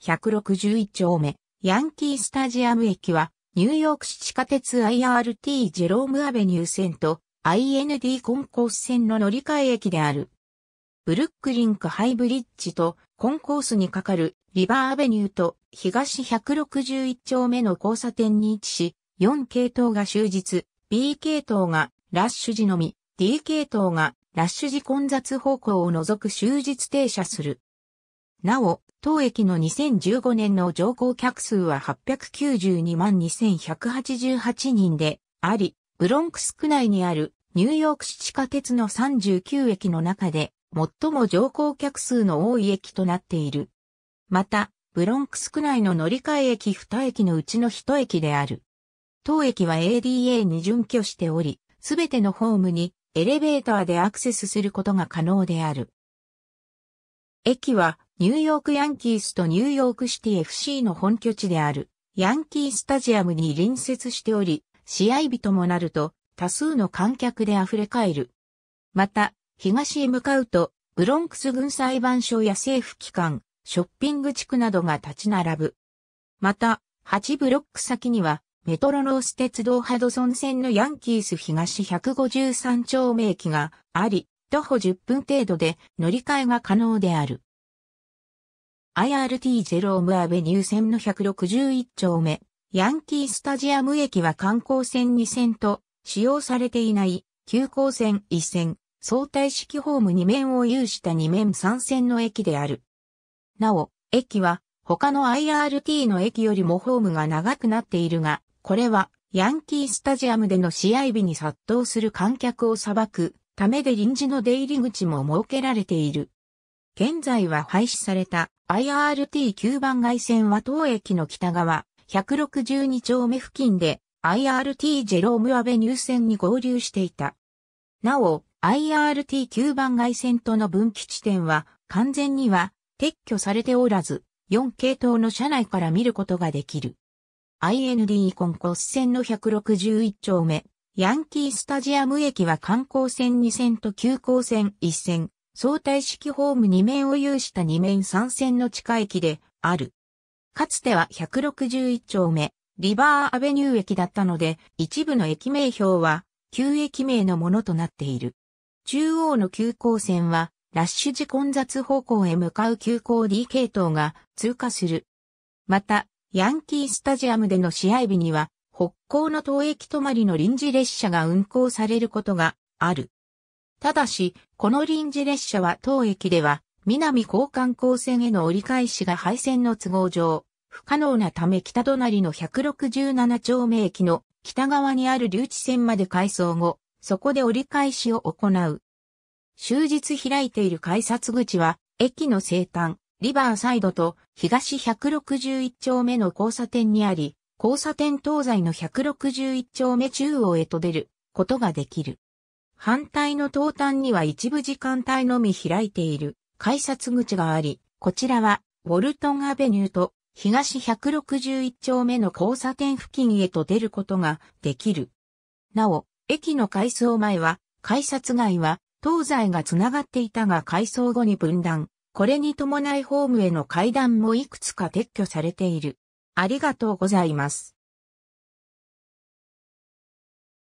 161丁目、ヤンキースタジアム駅は、ニューヨーク市地下鉄 IRT ジェロームアベニュー線と IND コンコース線の乗り換え駅である。ブルックリンクハイブリッジとコンコースにかかるリバーアベニューと東161丁目の交差点に位置し、4系統が終日、B 系統がラッシュ時のみ、D 系統がラッシュ時混雑方向を除く終日停車する。なお、当駅の2015年の乗降客数は892万2188人であり、ブロンクス区内にあるニューヨーク市地下鉄の39駅の中で最も乗降客数の多い駅となっている。また、ブロンクス区内の乗り換え駅2駅のうちの1駅である。当駅は ADA に準拠しており、すべてのホームにエレベーターでアクセスすることが可能である。駅はニューヨークヤンキースとニューヨークシティ FC の本拠地であるヤンキースタジアムに隣接しており、試合日ともなると多数の観客で溢れ返る。また、東へ向かうと、ブロンクス軍裁判所や政府機関、ショッピング地区などが立ち並ぶ。また、8ブロック先には、メトロロース鉄道ハドソン線のヤンキース東153丁目駅があり、徒歩10分程度で乗り換えが可能である。IRT ジェロームアベニュー線の161丁目、ヤンキースタジアム駅は観光線2線と使用されていない急行線1線、相対式ホーム2面を有した2面3線の駅である。なお、駅は他の IRT の駅よりもホームが長くなっているが、これはヤンキースタジアムでの試合日に殺到する観客を裁くためで臨時の出入り口も設けられている。現在は廃止された IRT 9番外線は当駅の北側162丁目付近で IRT ジェロームアベニュー線に合流していた。なお、IRT 9番外線との分岐地点は完全には撤去されておらず、4系統の車内から見ることができる。IND コンコス線の161丁目、ヤンキースタジアム駅は観光線2線と急行線1線、相対式ホーム2面を有した2面3線の地下駅である。かつては161丁目、リバーアベニュー駅だったので、一部の駅名表は、旧駅名のものとなっている。中央の急行線は、ラッシュ時混雑方向へ向かう急行 D 系統が通過する。また、ヤンキースタジアムでの試合日には、北港の東駅止まりの臨時列車が運行されることがある。ただし、この臨時列車は当駅では、南交換光線への折り返しが廃線の都合上、不可能なため北隣の167丁目駅の北側にある留置線まで改装後、そこで折り返しを行う。終日開いている改札口は、駅の西端、リバーサイドと東161丁目の交差点にあり、交差点東西の161丁目中央へと出ることができる。反対の東端には一部時間帯のみ開いている改札口があり、こちらはウォルトンアベニューと東161丁目の交差点付近へと出ることができる。なお、駅の改装前は、改札外は東西が繋がっていたが改装後に分断。これに伴いホームへの階段もいくつか撤去されている。ありがとうございます。